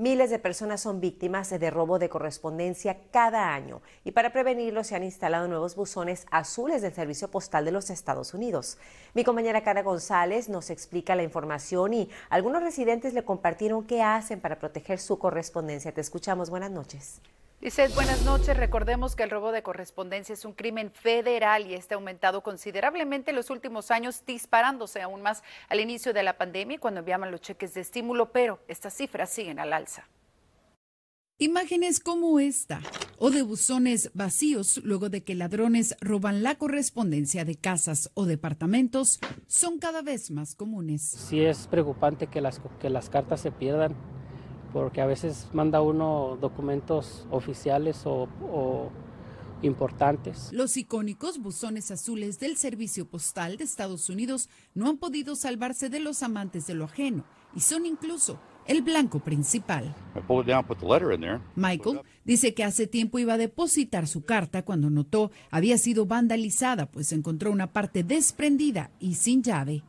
Miles de personas son víctimas de robo de correspondencia cada año y para prevenirlo se han instalado nuevos buzones azules del Servicio Postal de los Estados Unidos. Mi compañera Cara González nos explica la información y algunos residentes le compartieron qué hacen para proteger su correspondencia. Te escuchamos. Buenas noches. Dice, buenas noches. Recordemos que el robo de correspondencia es un crimen federal y este ha aumentado considerablemente en los últimos años, disparándose aún más al inicio de la pandemia cuando enviaban los cheques de estímulo, pero estas cifras siguen al alza. Imágenes como esta o de buzones vacíos luego de que ladrones roban la correspondencia de casas o departamentos son cada vez más comunes. Sí es preocupante que las, que las cartas se pierdan porque a veces manda uno documentos oficiales o, importantes. Los icónicos buzones azules del Servicio Postal de Estados Unidos no han podido salvarse de los amantes de lo ajeno y son incluso el blanco principal. Michael dice que hace tiempo iba a depositar su carta cuando notó había sido vandalizada, pues encontró una parte desprendida y sin llave.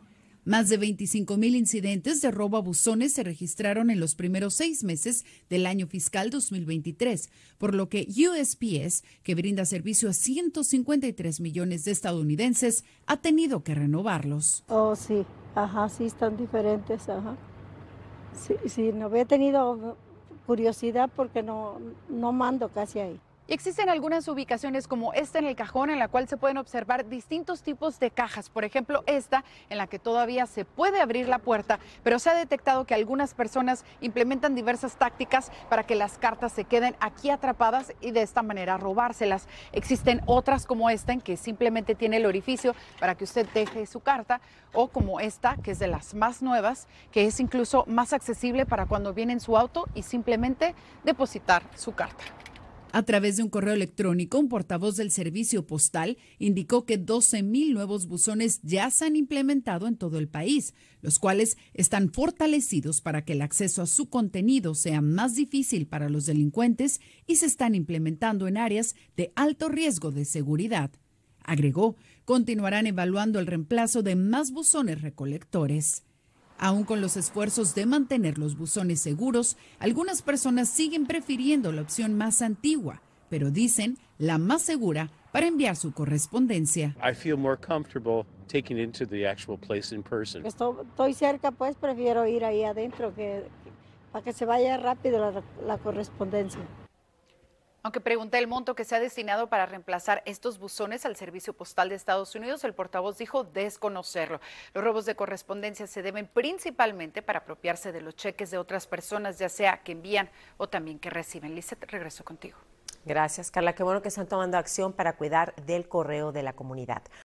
Más de 25 mil incidentes de robo a buzones se registraron en los primeros seis meses del año fiscal 2023, por lo que USPS, que brinda servicio a 153 millones de estadounidenses, ha tenido que renovarlos. Oh, sí, ajá, sí, están diferentes, ajá. Sí, sí, no había tenido curiosidad porque no, no mando casi ahí existen algunas ubicaciones como esta en el cajón en la cual se pueden observar distintos tipos de cajas. Por ejemplo, esta en la que todavía se puede abrir la puerta, pero se ha detectado que algunas personas implementan diversas tácticas para que las cartas se queden aquí atrapadas y de esta manera robárselas. Existen otras como esta en que simplemente tiene el orificio para que usted deje su carta o como esta que es de las más nuevas, que es incluso más accesible para cuando viene en su auto y simplemente depositar su carta. A través de un correo electrónico, un portavoz del servicio postal indicó que 12.000 nuevos buzones ya se han implementado en todo el país, los cuales están fortalecidos para que el acceso a su contenido sea más difícil para los delincuentes y se están implementando en áreas de alto riesgo de seguridad. Agregó, continuarán evaluando el reemplazo de más buzones recolectores. Aún con los esfuerzos de mantener los buzones seguros, algunas personas siguen prefiriendo la opción más antigua, pero dicen la más segura para enviar su correspondencia. Estoy cerca, pues prefiero ir ahí adentro que, para que se vaya rápido la correspondencia. Aunque pregunté el monto que se ha destinado para reemplazar estos buzones al Servicio Postal de Estados Unidos, el portavoz dijo desconocerlo. Los robos de correspondencia se deben principalmente para apropiarse de los cheques de otras personas, ya sea que envían o también que reciben. Lizeth, regreso contigo. Gracias, Carla. Qué bueno que están tomando acción para cuidar del correo de la comunidad.